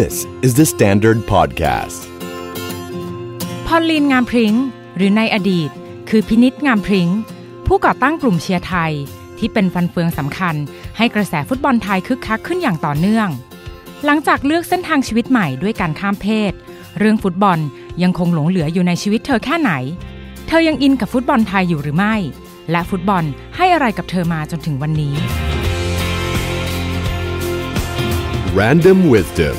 This is the Standard Podcast พอลลีนงามพริง้งหรือในอดีต คือพินิษงามพริง้งผู้ก่อตั้งกลุ่มเชียร์ไทย ที่เป็นฟันเฟืองสำคัญ ให้กระแสฟุตบอลไทยคึกคักขึ้นอย่างต่อเนื่อง หลังจากเลือกเส้นทางชีวิตใหม่ด้วยการข้ามเพศ เรื่องฟุตบอลยังคงหลงเหลืออยู่ในชีวิตเธอแค่ไหน เธอยังอินกับฟุตบอลไทยอยู่หรือไม่ และฟุตบอลให้อะไรกับเธอมาจนถึงวันนี้ Random Wisdom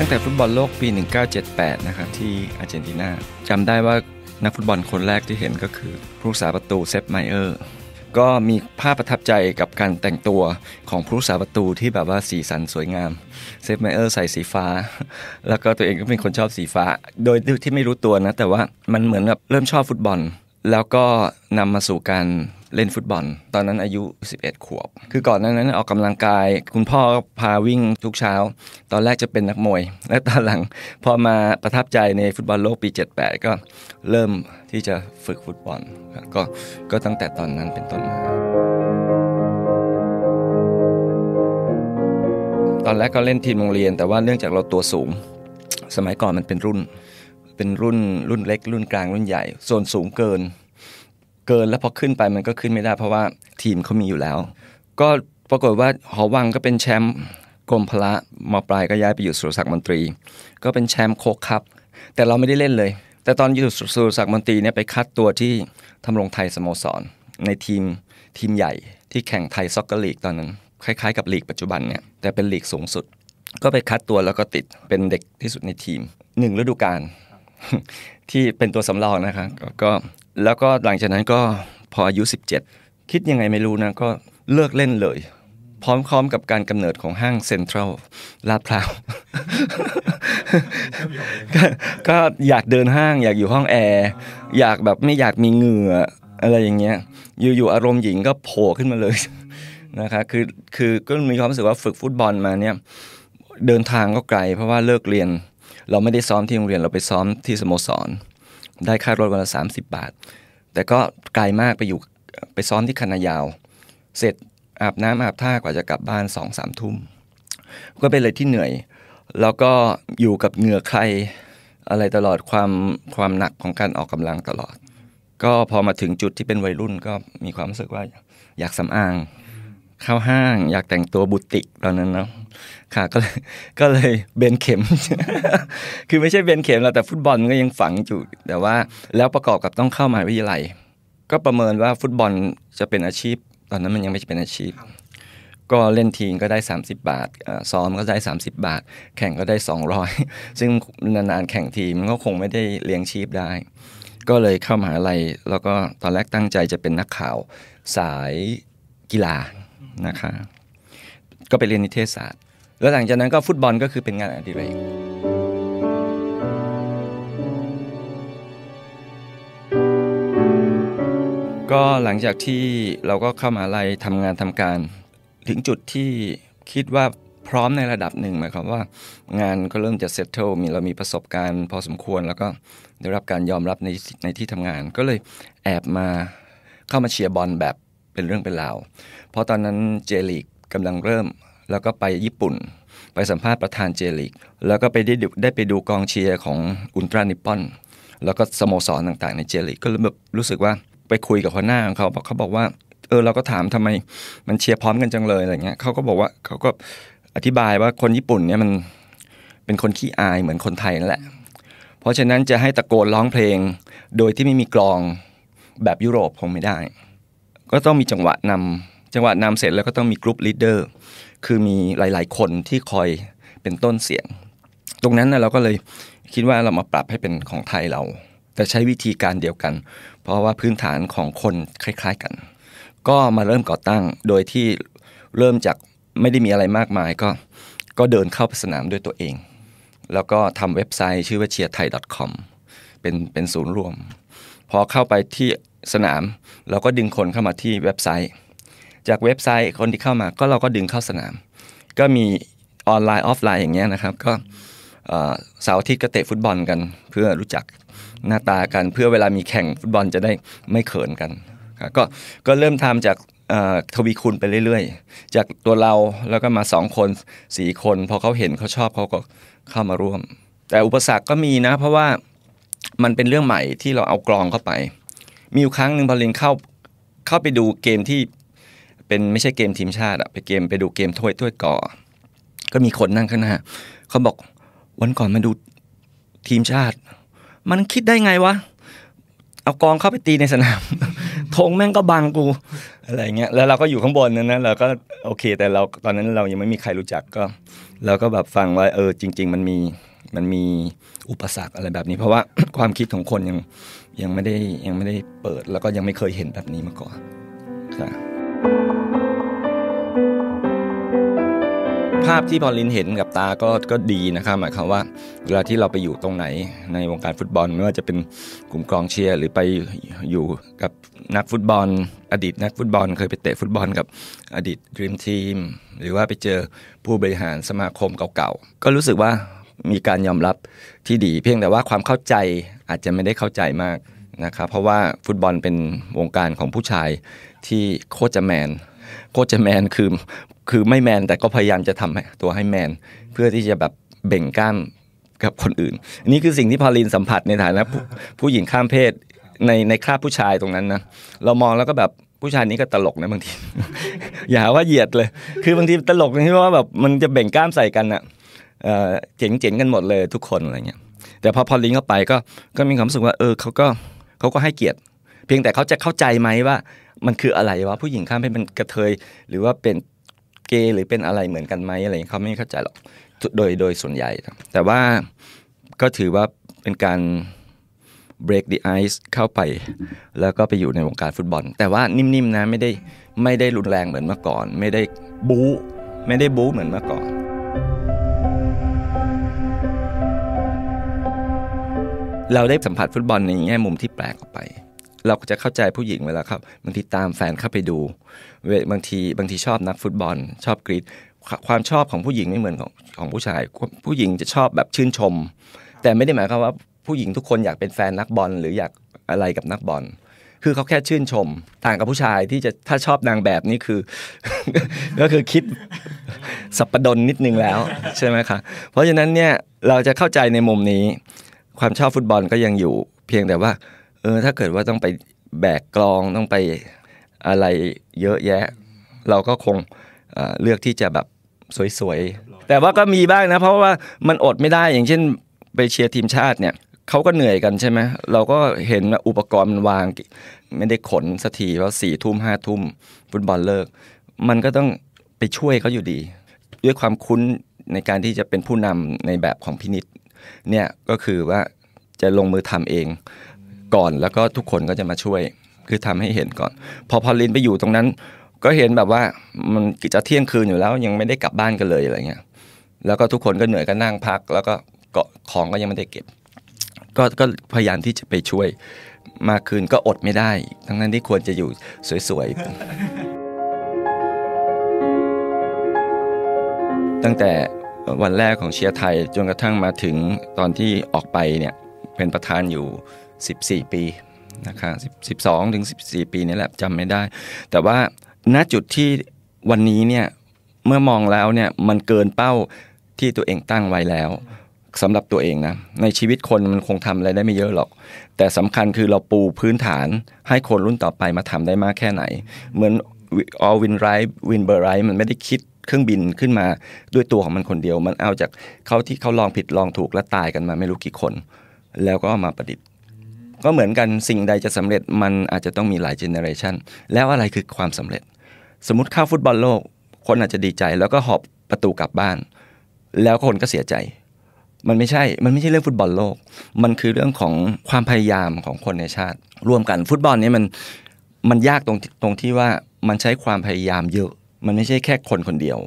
ตั้งแต่ฟุตบอลโลกปี 1978 นะครับที่อาร์เจนตินาจำได้ว่านักฟุตบอลคนแรกที่เห็นก็คือผู้รักษาประตูเซฟไมเออร์ก็มีภาพประทับใจกับการแต่งตัวของผู้รักษาประตูที่แบบว่าสีสันสวยงาม เซฟไมเออร์ใส่สีฟ้า แล้วก็ตัวเองก็เป็นคนชอบสีฟ้า โดยที่ไม่รู้ตัวนะแต่ว่ามันเหมือนแบบเริ่มชอบฟุตบอล แล้วก็นำมาสู่การเล่นฟุตบอล ตอนนั้นอายุ 11 ขวบ คือก่อนนั้นออกกำลังกายคุณพ่อพาวิ่งทุกเช้า ตอนแรกจะเป็นนักมวย และตอนหลังพอมาประทับใจในฟุตบอลโลกปี 78 ก็เริ่มที่จะฝึกฟุตบอล ก็ก็ตั้งแต่ตอนนั้นเป็นต้นมา ตอนแรกก็เล่นทีมโรงเรียน แต่ว่าเนื่องจากเราตัวสูง สมัยก่อนมันเป็นรุ่นเป็นรุ่นรุ่นเล็กรุ่นกลางรุ่นใหญ่ ส่วนสูงเกินเกินแล้วพอขึ้นไปมันก็ขึ้นไม่ได้เพราะว่าทีมเขามีอยู่แล้ว ก็ปรากฏว่าหอวังก็เป็นแชมป์กรมพละมปลายก็ย้ายไปอยู่สุรศักดิ์มนตรี ก็เป็นแชมป์โคกครับ แต่เราไม่ได้เล่นเลย แต่ตอนอยู่สุรศักดิ์มนตรีเนี่ยไปคัดตัวที่ทำรงไทยสโมสรในทีมทีมใหญ่ ที่แข่งไทยซ็อกเกอร์ลีกตอนนั้น คล้ายๆ กับลีกปัจจุบันเนี่ยแต่เป็นลีกสูงสุด ก็ไปคัดตัวแล้วก็ติดเป็นเด็กที่สุดในทีมหนึ่งฤดูกาลที่เป็นตัวสำรองนะคะก็แล้วก็หลังจากนั้นก็พออายุ17คิดยังไงไม่รู้นะก็เลิกเล่นเลย พร้อมๆกับการกำเนิดของห้างเซ็นทรัลลาดพร้าวก็อยากเดินห้าง อยากอยู่ห้องแอร์อยากแบบไม่อยากมีเหงื่ออะไรอย่างเงี้ยอยู่ๆอารมณ์หญิงก็โผล่ขึ้นมาเลยนะคะคือคือก็มีความรู้สึกว่าฝึกฟุตบอลมาเนี่ยเดินทางก็ไกล เพราะว่าเลิกเรียนเราไม่ได้ซ้อมที่โรงเรียนเราไปซ้อมที่สโมสรได้ค่ารถวันละสิบาท แต่ก็ไกลามากไปอยู่ไปซ้อมที่คันนายาว เสร็จอาบน้ำอาบท่ากว่าจะกลับบ้านสองสามทุ่ม ก็เป็นอะไรที่เหนื่อย แล้วก็อยู่กับเหงื่อใครอะไรตลอดความความหนักของการออกกำลังตลอด ก็พอมาถึงจุดที่เป็นวัยรุ่นก็มีความรู้สึกว่าอยากสำอางเข้าห้างอยากแต่งตัวบุติกตอนนั้นเนาะค่ะก็เลยก็เลยเบนเข็ม คือไม่ใช่เบนเข็มแล้วแต่ฟุตบอลก็ยังฝังอยู่แต่ว่าแล้วประกอบกับต้องเข้ามหาวิทยาลัย ก็ประเมินว่าฟุตบอลจะเป็นอาชีพ ตอนนั้นมันยังไม่เป็นอาชีพ ก็เล่นทีมก็ได้ 30 บาทซ้อมก็ได้ 30 บาท แข่งก็ได้ 200 ซึ่งนานๆแข่งทีมก็คงไม่ได้เลี้ยงชีพได้ ก็เลยเข้ามหาลัยแล้วก็ตอนแรกตั้งใจจะเป็นนักข่าวสายกีฬานะคะก็ไปเรียนนิเทศศาสตร์ แล้วหลังจากนั้นก็ฟุตบอลก็คือเป็นงานอดิเรกก็หลังจากที่เราก็เข้ามาอะไรทำงานทำการ ถึงจุดที่คิดว่าพร้อมในระดับหนึ่งหมายความว่างานก็เริ่มจะเซตเทิลมีเรามีประสบการณ์พอสมควร แล้วก็ได้รับการยอมรับในในที่ทำงาน ก็เลยแอบมาเข้ามาเชียร์บอลแบบเป็นเรื่องเป็นราวเพราะตอนนั้นเจลีกกำลังเริ่มแล้วก็ไปญี่ปุ่นไปสัมภาษณ์ประธานเจลีก แล้วก็ไปได้ได้ไปดูกองเชียร์ของอุลตรานิปปอน แล้วก็สโมสร ต่างๆ ในเจลีก ก็แบบรู้สึกว่าไปคุยกับหัวหน้าของเขาบอกเขาบอกว่า เออเราก็ถามทำไม มันเชียร์พร้อมกันจังเลยอะไรเงี้ยเขาก็บอกว่าเขาก็อธิบายว่าคนญี่ปุ่นเนี่ยมันเป็นคนขี้อายเหมือนคนไทยนั่นแหละเพราะฉะนั้นจะให้ตะโกนร้องเพลงโดยที่ไม่มีกลองแบบยุโรปคงไม่ได้ก็ต้องมีจังหวะนำจังหวะนำเสร็จแล้วก็ต้องมีกรุ๊ปลีดเดอร์คือมีหลาย ๆ คนที่คอยเป็นต้นเสียง ตรงนั้นนะเราก็เลยคิดว่าเรามาปรับให้เป็นของไทยเรา แต่ใช้วิธีการเดียวกัน เพราะว่าพื้นฐานของคนคล้าย ๆ กัน ก็มาเริ่มก่อตั้งโดยที่เริ่มจากไม่ได้มีอะไรมากมายก็ก็เดินเข้าไปสนามด้วยตัวเอง แล้วก็ทำเว็บไซต์ชื่อว่าเชียร์ไทย .com เป็นเป็นศูนย์รวมพอเข้าไปที่สนามเราก็ดึงคนเข้ามาที่เว็บไซต์ จากเว็บไซต์คนที่เข้ามา ก็เราก็ดึงเข้าสนาม ก็มีออนไลน์ออฟไลน์อย่างเงี้ยนะครับก็เสาร์อาทิตย์ก็เตะฟุตบอลกันเพื่อรู้จักหน้าตากัน เพื่อเวลามีแข่งฟุตบอลจะได้ไม่เขินกัน ก็ก็เริ่มทำจากทวีคูณไปเรื่อย ๆ จากตัวเราแล้วก็มาสองคนสี่คนพอเขาเห็นเขาชอบเขาก็เข้ามาร่วมแต่อุปสรรคก็มีนะเพราะว่ามันเป็นเรื่องใหม่ที่เราเอากรองเข้าไปมีอยู่ครั้งหนึ่งพอลินเข้าเข้าไปดูเกมที่ เป็นไม่ใช่เกมทีมชาติอะไปเกมไปดูเกมถ้วยถ้วยก่อก็มีคนนั่งข้างหน้าเขาบอกวันก่อนมาดูทีมชาติ มันคิดได้ไงวะเอากองเข้าไปตีในสนามธงแม่งก็บังกู อะไรเงี้ยแล้วเราก็อยู่ข้างบนนั้นนะเราก็โอเค แต่เราตอนนั้นเรายังไม่มีใครรู้จักก็เราก็แบบฟังว่าเออ จริง ๆ มันมีมันมีอุปสรรคอะไรแบบนี้ เพราะว่าความคิดของคนยังยังไม่ได้ยังไม่ได้เปิดแล้วก็ยังไม่เคยเห็นแบบนี้มาก่อนคับภาพที่พอลินเห็นกับตาก็ก็ดีนะครับหมายความว่า เวลาที่เราไปอยู่ตรงไหนในวงการฟุตบอลไม่ว่าจะเป็นกลุ่มกองเชียร์ หรือไปอยู่กับนักฟุตบอล อดีต นักฟุตบอล เคยไปเตะฟุตบอล กับอดีตดรีมทีมหรือว่าไปเจอผู้บริหารสมาคมเก่าๆ ก็รู้สึกว่ามีการยอมรับที่ดีเพียงแต่ว่าความเข้าใจอาจจะไม่ได้เข้าใจมากนะครับเพราะว่าฟุตบอลเป็นวงการของผู้ชายที่โคจะแมน โคจะแมนคือคือไม่แมนแต่ก็พยายามจะทำตัวให้แมน เพื่อที่จะแบบ เบ่งกล้ามกับคนอื่น นี่คือสิ่งที่พอลินสัมผัสในฐานะผู้หญิงข้ามเพศในในคราบผู้ชายตรงนั้นนะเรามองแล้วก็แบบผู้ชายนี้ก็ตลกนะบางที อย่าว่าเหยียดเลย คือบางทีตลกที่ว่าแบบมันจะเบ่งกล้ามใส่กันอะเจ๋งๆกันหมดเลยทุกคนอะไรเงี้ยแต่พอพอลิงก์เข้าไปก็ก็มีความรู้สึกว่าเออเขาก็เขาก็ให้เกียรติ เพียงแต่เขาจะเข้าใจไหมว่า มันคืออะไรวะผู้หญิงข้ามเพศเป็นกระเทย หรือว่าเป็นเกย์หรือเป็นอะไรเหมือนกันไหมอะไรเขาไม่เข้าใจหรอกโดยโดยส่วนใหญ่แต่ว่าก็ถือว่าเป็นการ break the ice เข้าไป แล้วก็ไปอยู่ในวงการฟุตบอล แต่ว่านิ่มๆนะไม่ได้ไม่ได้รุนแรงเหมือนเมื่อก่อน ไม่ได้บู๊ไม่ได้บู๊เหมือนเมื่อก่อนเราได้สัมผัสฟุตบอลในแง่มุมที่แปลกออกไป เราก็จะเข้าใจผู้หญิงเวลาครับบางทีตามแฟนเข้าไปดูบางทีบางทีชอบนักฟุตบอล ชอบกรีดความชอบของผู้หญิงไม่เหมือนของของผู้ชาย ผู้หญิงจะชอบแบบชื่นชม แต่ไม่ได้หมายความว่าผู้หญิงทุกคนอยากเป็นแฟนนักบอลหรืออยากอะไรกับนักบอล คือเขาแค่ชื่นชม ต่างกับผู้ชายที่จะถ้าชอบนางแบบนี้คือ ก็คือคิดสัปดนนิดนึงแล้วใช่ไหมคะเพราะฉะนั้นเนี่ยเราจะเข้าใจในมุมนี้ความชอบฟุตบอลก็ยังอยู่เพียงแต่ว่าเออถ้าเกิดว่าต้องไปแบกกลองต้องไปอะไรเยอะแยะ เราก็คงเลือกที่จะแบบสวยๆแต่ว่าก็มีบ้างนะเพราะว่ามันอดไม่ได้ อย่างเช่น ไปเชียร์ทีมชาติเนี่ยเขาก็เหนื่อยกันใช่ไหมเราก็เห็นอุปกรณ์มันวาง ไม่ได้ขนสักทีเพราะสี่ทุ่มห้าทุ่มฟุตบอลเลิก มันก็ต้องไปช่วยเขาอยู่ดี ด้วยความคุ้นในการที่จะเป็นผู้นำในแบบของพินิษเนี่ยก็คือว่าจะลงมือทำเองก่อนแล้วก็ทุกคนก็จะมาช่วยคือทำให้เห็นก่อน พอพอลินไปอยู่ตรงนั้น ก็เห็นแบบว่ามันจะเที่ยงคืนอยู่แล้ว ยังไม่ได้กลับบ้านกันเลยอะไรเงี้ยแล้วก็ทุกคนก็เหนื่อยก็นั่งพัก แล้วก็เกาะของก็ยังไม่ได้เก็บ ก็ก็พยายามที่จะไปช่วย มากขึ้นก็อดไม่ได้ ทั้งนั้นที่ควรจะอยู่สวยๆ ตั้งแต่วันแรกของเชียร์ไทยจนกระทั่งมาถึงตอนที่ออกไปเนี่ยเป็นประธานอยู่ 14 ปีนะครับสสองถึงี่ปีนี่แหละจำไม่ได้ แต่ว่าณจุดที่วันนี้เนี่ยเมื่อมองแล้วเนี่ยมันเกินเป้าที่ตัวเองตั้งไว้แล้วสำหรับตัวเองนะในชีวิตคนมันคงทำอะไรได้ไม่เยอะหรอก แต่สำคัญคือเราปูพื้นฐานให้คนรุ่นต่อไปมาทำได้มากแค่ไหน เหมือนออวินไรท์วินเบอร์ไรท์มันไม่ได้คิดเครื่องบินขึ้นมาด้วยตัวของมันคนเดียว มันเอาจากเขาที่เขาลองผิดลองถูก และตายกันมาไม่รู้กี่คน แล้วก็มาประดิษฐ์ ก็เหมือนกันสิ่งใดจะสำเร็จมันอาจจะต้องมีหลายเจเนอเรชันแล้วอะไรคือความสำเร็จ สมมติข้าวฟุตบอลโลก คนอาจจะดีใจแล้วก็หอบประตูกลับบ้าน แล้วคนก็เสียใจ มันไม่ใช่มันไม่ใช่เรื่องฟุตบอลโลก มันคือเรื่องของความพยายามของคนในชาติรวมกันฟุตบอลนี้มันมันยากตรงตรงที่ว่ามันใช้ความพยายามเยอะมันไม่ใช่แค่คนคนเดียว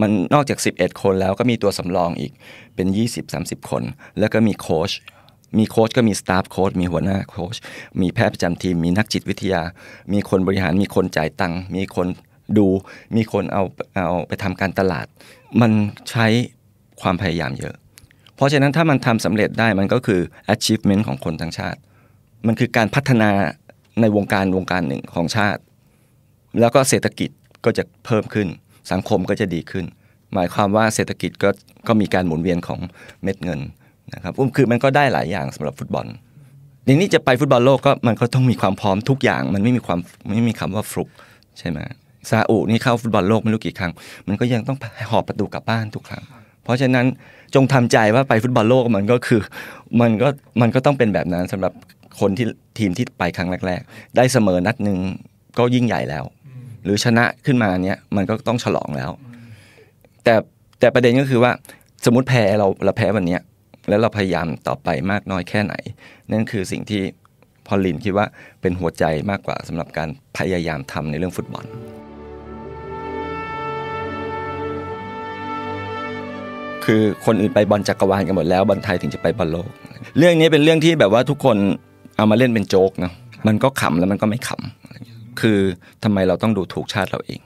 มันนอกจาก 11 คนแล้วก็มีตัวสำรองอีกเป็น 20-30 คน แล้วก็มีโค้ช มีโค้ชก็มีสตาฟโค้ช มีหัวหน้าโค้ช มีแพทย์ประจำทีม มีนักจิตวิทยา มีคนบริหาร มีคนจ่ายตังค์ มีคนดู มีคนเอาเอาไปทำการตลาด มันใช้ความพยายามเยอะ เพราะฉะนั้นถ้ามันทำสำเร็จได้มันก็คือ achievement ของคนทั้งชาติ มันคือการพัฒนาในวงการวงการหนึ่งของชาติ แล้วก็เศรษฐกิจก็จะเพิ่มขึ้นสังคมก็จะดีขึ้น หมายความว่าเศรษฐกิจก็ก็มีการหมุนเวียนของเม็ดเงินนะครับอุ้มคือมันก็ได้หลายอย่างสำหรับฟุตบอลทีนี้จะไปฟุตบอลโลกก็มันก็ต้องมีความพร้อมทุกอย่าง มันไม่มีความไม่มีคำว่าฟลุกใช่ไหมซาอุนี่เข้าฟุตบอลโลกไม่รู้กี่ครั้ง มันก็ยังต้องหอบประตูกลับบ้านทุกครั้ง เพราะฉะนั้นจงทำใจว่าไปฟุตบอลโลกมันก็คือมันก็มันก็ต้องเป็นแบบนั้นสำหรับคนที่ทีมที่ไปครั้งแรกๆได้เสมอนัดหนึ่งก็ยิ่งใหญ่แล้วหรือชนะขึ้นมาเนี้ยมันก็ต้องฉลองแล้ว แต่แต่ประเด็นก็คือว่าสมมติแพ้เราเราแพ้วันเนี้ยแล้วเราพยายามต่อไปมากน้อยแค่ไหนนั่นคือสิ่งที่พอลินคิดว่าเป็นหัวใจมากกว่าสำหรับการพยายามทำในเรื่องฟุตบอล คือคนอื่นไปบอลจักรวาลกันหมดแล้วบอลไทยถึงจะไปบอลโลก เรื่องนี้เป็นเรื่องที่แบบว่าทุกคนเอามาเล่นเป็นโจ๊กเนาะมันก็ขำแล้วมันก็ไม่ขำคือทำไมเราต้องดูถูกชาติเราเอง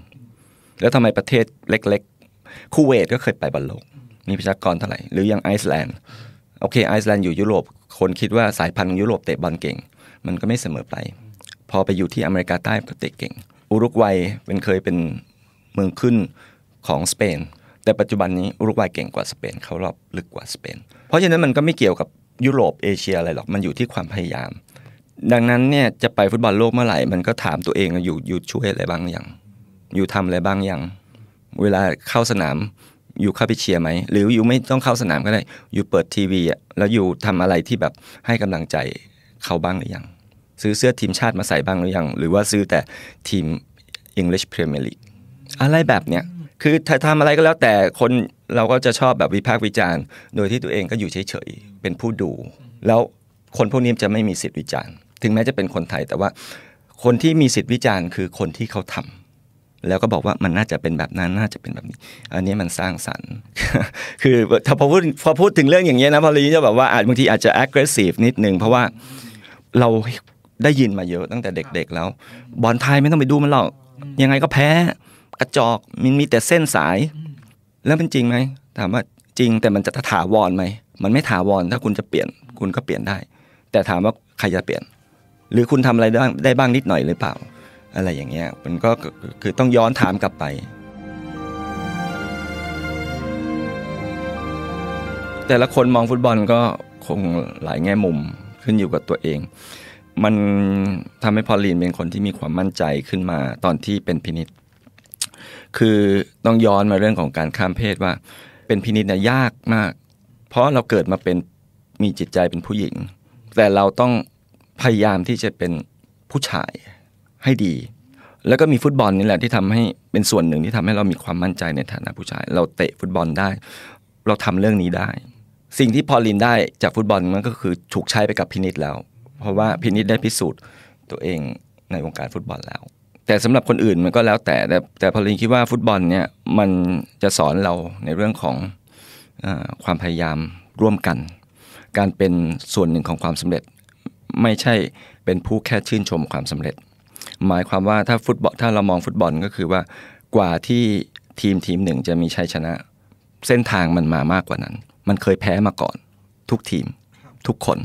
แล้วทำไมประเทศเล็ก ๆ คูเวตก็เคยไปบอลโลกมีประชากรเท่าไหร่ หรือยังไอซ์แลนด์โอเคไอซ์แลนด์อยู่ยุโรป คนคิดว่าสายพันธุ์ยุโรปเตะบอลเก่ง มันก็ไม่เสมอไป พอไปอยู่ที่อเมริกาใต้ก็เตะเก่ง อุรุกวัยเป็นเคยเป็นเมืองขึ้นของสเปน แต่ปัจจุบันนี้อุรุกวัยเก่งกว่าสเปนเขารอบลึกกว่าสเปน เพราะฉะนั้นมันก็ไม่เกี่ยวกับยุโรปเอเชียอะไรหรอก มันอยู่ที่ความพยายามดังนั้นเนี่ยจะไปฟุตบอลโลกเมื่อไหร่ มันก็ถามตัวเองอยู่อยู่ช่วยอะไรบ้างอย่าง อยู่ทำอะไรบ้างอย่าง เวลาเข้าสนามอยู่เข้าไปเชียร์ไหม หรืออยู่ไม่ต้องเข้าสนามก็ได้ อยู่เปิดทีวีอ่ะแล้วอยู่ทำอะไรที่แบบให้กำลังใจเขาบ้างหรือยัง ซื้อเสื้อทีมชาติมาใส่บ้างหรือยัง หรือว่าซื้อแต่ทีม English Premier League อะไรแบบเนี้ยคือทำอะไรก็แล้วแต่คนเราก็จะชอบแบบวิพากษ์วิจารณ์ โดยที่ตัวเองก็อยู่เฉยๆ เป็นผู้ดู แล้วคนพวกนี้จะไม่มีสิทธิ์วิจารณ์ถึงแม้จะเป็นคนไทยแต่ว่าคนที่มีสิทธิ์วิจารณ์คือคนที่เขาทำ แล้วก็บอกว่ามันน่าจะเป็นแบบนั้นน่าจะเป็นแบบนี้อันนี้มันสร้างสรรค์ คือถ้าพอพูดพอพูดถึงเรื่องอย่างเงี้ยนะพอลีจะแบบว่าอาจบางทีอาจจะ aggressive นิดนึง เพราะว่าเราได้ยินมาเยอะตั้งแต่เด็ก ๆแล้ว บอลไทยไม่ต้องไปดู มันหรอก ยังไงก็แพ้กระจอกมันมีแต่เส้นสาย แล้วเป็นจริงไหมถามว่าจริงแต่มันจะถาวรไหมมันไม่ถาวรถ้าคุณจะเปลี่ยน คุณก็เปลี่ยนได้ แต่ถามว่าใครจะเปลี่ยนหรือคุณทำอะไรได้ได้บ้างนิดหน่อยหรือเปล่า อะไรอย่างเงี้ยมันก็คือต้องย้อนถามกลับไป แต่ละคนมองฟุตบอลก็คงหลายแง่มุมขึ้นอยู่กับตัวเอง มันทำให้พอลีนเป็นคนที่มีความมั่นใจขึ้นมาตอนที่เป็นพินิษคือต้องย้อนมาเรื่องของการข้ามเพศว่า เป็นพินิษเนี่ยยากมาก เพราะเราเกิดมาเป็นมีจิตใจเป็นผู้หญิง แต่เราต้องพยายามที่จะเป็นผู้ชายให้ดี แล้วก็มีฟุตบอลนี่แหละที่ทำให้เป็นส่วนหนึ่งที่ทำให้เรามีความมั่นใจในฐานะผู้ชาย เราเตะฟุตบอลได้ เราทำเรื่องนี้ได้ สิ่งที่พอลินได้จากฟุตบอลมันก็คือถูกใช้ไปกับพินิษแล้ว เพราะว่าพินิษได้พิสูจน์ตัวเองในวงการฟุตบอลแล้ว แต่สำหรับคนอื่นมันก็แล้ว แต่แต่แต่พอลินคิดว่าฟุตบอลเนี่ยมันจะสอนเราในเรื่องของอความพยายามร่วมกัน การเป็นส่วนหนึ่งของความสำเร็จไม่ใช่เป็นผู้แค่ชื่นชมความสำเร็จ หมายความว่าถ้าฟุตบอลถ้าเรามองฟุตบอลก็คือว่ากว่าที่ทีมทีมหนึ่งจะมีชัยชนะ เส้นทางมันมามากกว่านั้น มันเคยแพ้มาก่อน ทุกทีม ทุกคน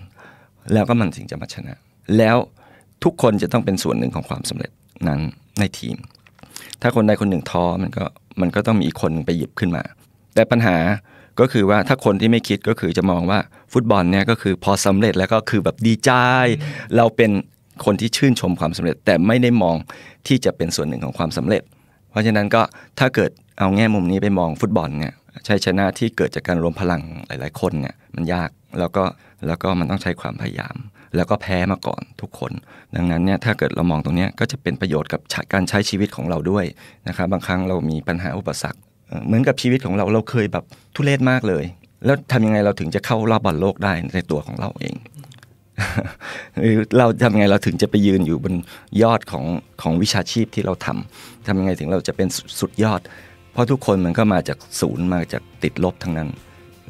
แล้วก็มันถึงจะมาชนะ แล้วทุกคนจะต้องเป็นส่วนหนึ่งของความสำเร็จนั้นในทีม ถ้าคนใดคนหนึ่งท้อมันก็มันก็ต้องมีอีกคนไปหยิบขึ้นมา แต่ปัญหาก็คือว่าถ้าคนที่ไม่คิดก็คือจะมองว่าฟุตบอลเนี่ยก็คือพอสำเร็จแล้วก็คือแบบดีใจ เราเป็นคนที่ชื่นชมความสำเร็จ แต่ไม่ได้มองที่จะเป็นส่วนหนึ่งของความสำเร็จ เพราะฉะนั้นก็ถ้าเกิดเอาแง่มุมนี้ไปมองฟุตบอลเนี่ยชัยชนะที่เกิดจากการรวมพลังหลายๆคนเนี่ยมันยากแล้วก็แล้วก็มันต้องใช้ความพยายาม แล้วก็แพ้มาก่อนทุกคน ดังนั้นเนี่ยถ้าเกิดเรามองตรงนี้ก็จะเป็นประโยชน์กับการใช้ชีวิตของเราด้วยนะครับบางครั้งเรามีปัญหาอุปสรรคเหมือนกับชีวิตของเราเราเคยแบบทุเรศมากเลย แล้วทำยังไงเราถึงจะเข้ารอบบอลโลกได้ในตัวของเราเองหรือเราทำยังไงเราถึงจะไปยืนอยู่บนยอดของของวิชาชีพที่เราทำ ทำยังไงถึงเราจะเป็นสุดยอด เพราะทุกคนมันก็มาจากศูนย์มาจากติดลบทั้งนั้น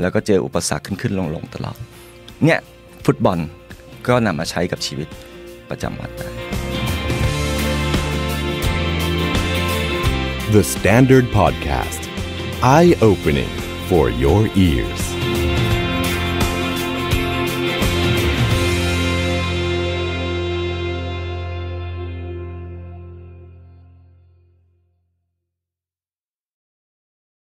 แล้วก็เจออุปสรรคขึ้นขึ้นลงลงตลอดเนี่ยฟุตบอลก็นำมาใช้กับชีวิตประจำวันได้ The Standard Podcast eye opening for your ears.